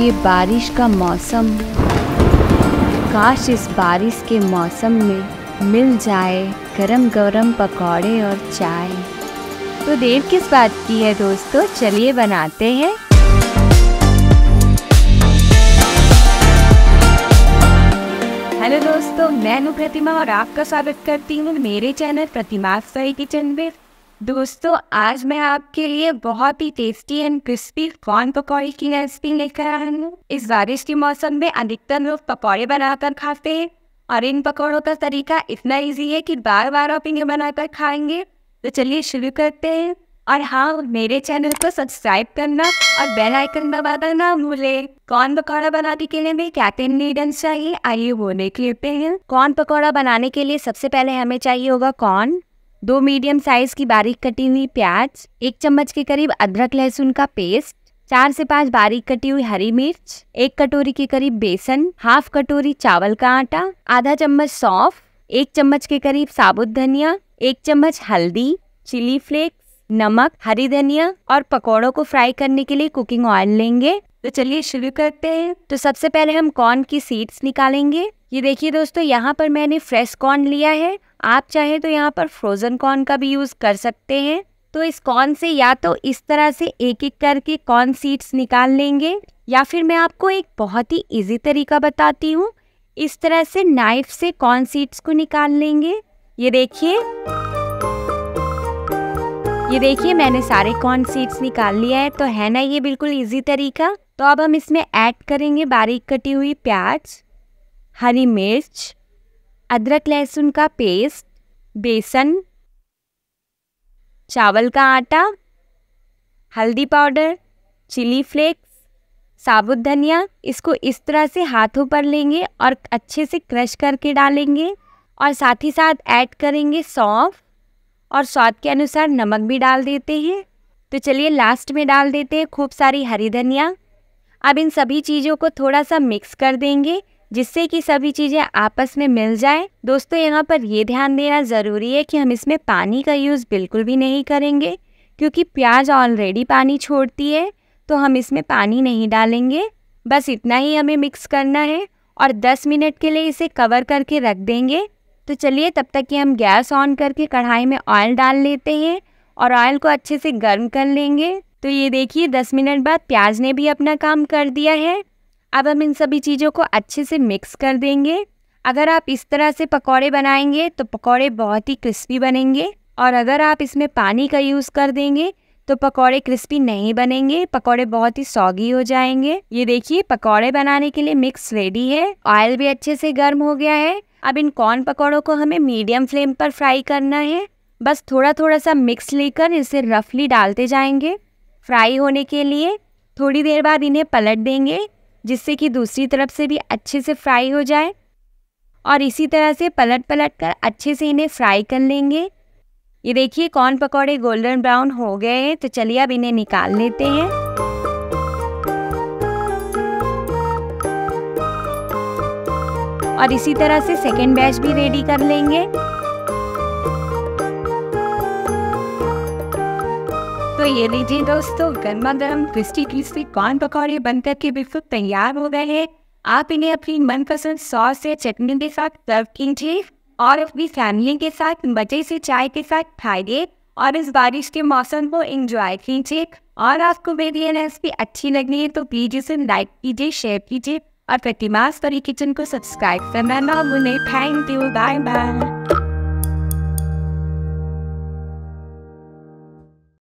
ये बारिश का मौसम काश इस बारिश के मौसम में मिल जाए गरम गरम पकौड़े और चाय तो देर किस बात की है दोस्तों चलिए बनाते हैं हेलो दोस्तों मैं अनु प्रतिमा और आपका स्वागत करती हूँ मेरे चैनल प्रतिमा सही किचन में दोस्तों आज मैं आपके लिए बहुत ही टेस्टी एंड क्रिस्पी कॉर्न पकौड़े की रेसिपी लेकर आया हूँ इस बारिश के मौसम में अधिकतर लोग पकौड़े बनाकर खाते हैं और इन पकौड़ों का तरीका इतना इजी है कि बार बार आप इन्हें बनाकर खाएंगे तो चलिए शुरू करते हैं और हाँ मेरे चैनल को सब्सक्राइब करना और बेल आइकन दबाना ना भूले कॉर्न पकौड़ा बनाने के लिए भी क्या क्या चाहिए आइए वो देख लेते हैं कॉर्न पकौड़ा बनाने के लिए सबसे पहले हमें चाहिए होगा कॉर्न दो मीडियम साइज की बारीक कटी हुई प्याज एक चम्मच के करीब अदरक लहसुन का पेस्ट चार से पांच बारीक कटी हुई हरी मिर्च एक कटोरी के करीब बेसन हाफ कटोरी चावल का आटा आधा चम्मच सौंफ एक चम्मच के करीब साबुत धनिया एक चम्मच हल्दी चिली फ्लेक्स नमक हरी धनिया और पकौड़ों को फ्राई करने के लिए कुकिंग ऑयल लेंगे तो चलिए शुरू करते हैं तो सबसे पहले हम कॉर्न की सीड्स निकालेंगे ये देखिए दोस्तों यहाँ पर मैंने फ्रेश कॉर्न लिया है आप चाहे तो यहाँ पर फ्रोज़न कॉर्न का भी यूज़ कर सकते हैं तो इस कॉर्न से या तो इस तरह से एक एक करके कॉर्न सीड्स निकाल लेंगे या फिर मैं आपको एक बहुत ही इजी तरीका बताती हूँ इस तरह से नाइफ से कॉर्न सीड्स को निकाल लेंगे ये देखिए ये देखिए मैंने सारे कॉर्न सीड्स निकाल लिया है तो है ना ये बिल्कुल इजी तरीका तो अब हम इसमें ऐड करेंगे बारीक कटी हुई प्याज हरी मिर्च अदरक लहसुन का पेस्ट बेसन चावल का आटा हल्दी पाउडर चिली फ्लेक्स साबुत धनिया इसको इस तरह से हाथों पर लेंगे और अच्छे से क्रश करके डालेंगे और साथ ही साथ ऐड करेंगे सौंफ और स्वाद के अनुसार नमक भी डाल देते हैं तो चलिए लास्ट में डाल देते हैं खूब सारी हरी धनिया अब इन सभी चीज़ों को थोड़ा सा मिक्स कर देंगे जिससे कि सभी चीज़ें आपस में मिल जाए दोस्तों यहाँ पर ये ध्यान देना ज़रूरी है कि हम इसमें पानी का यूज़ बिल्कुल भी नहीं करेंगे क्योंकि प्याज ऑलरेडी पानी छोड़ती है तो हम इसमें पानी नहीं डालेंगे बस इतना ही हमें मिक्स करना है और 10 मिनट के लिए इसे कवर करके रख देंगे तो चलिए तब तक कि हम गैस ऑन करके कढ़ाई में ऑयल डाल लेते हैं और ऑयल को अच्छे से गर्म कर लेंगे तो ये देखिए 10 मिनट बाद प्याज ने भी अपना काम कर दिया है अब हम इन सभी चीज़ों को अच्छे से मिक्स कर देंगे अगर आप इस तरह से पकौड़े बनाएंगे तो पकौड़े बहुत ही क्रिस्पी बनेंगे और अगर आप इसमें पानी का यूज़ कर देंगे तो पकौड़े क्रिस्पी नहीं बनेंगे पकौड़े बहुत ही सौगी हो जाएंगे ये देखिए पकौड़े बनाने के लिए मिक्स रेडी है ऑयल भी अच्छे से गर्म हो गया है अब इन कॉर्न पकौड़ों को हमें मीडियम फ्लेम पर फ्राई करना है बस थोड़ा थोड़ा सा मिक्स लेकर इसे रफली डालते जाएंगे फ्राई होने के लिए थोड़ी देर बाद इन्हें पलट देंगे जिससे कि दूसरी तरफ से भी अच्छे से फ्राई हो जाए और इसी तरह से पलट पलट कर अच्छे से इन्हें फ्राई कर लेंगे ये देखिए कॉर्न पकौड़े गोल्डन ब्राउन हो गए हैं तो चलिए अब इन्हें निकाल लेते हैं और इसी तरह से सेकेंड बैच भी रेडी कर लेंगे तो ये लीजिए दोस्तों गर्मा गर्म क्रिस्टी क्रिस्पी कॉर्न पकौड़े बनकर के बिल्कुल तैयार हो गए हैं आप इन्हें अपनी मनपसंद सॉस या चटनी के साथ सर्व कीजिए और अपनी फैमिली के साथ मजे से चाय के साथ खाइए और इस बारिश के मौसम को एंजॉय कीजिए और आपको मेरी ये रेसिपी अच्छी लगनी है तो प्लीज़ इसे लाइक कीजिए शेयर कीजिए और प्रतिमा परी किचन को सब्सक्राइब करना ना भूलें थैंक यू बाय बाय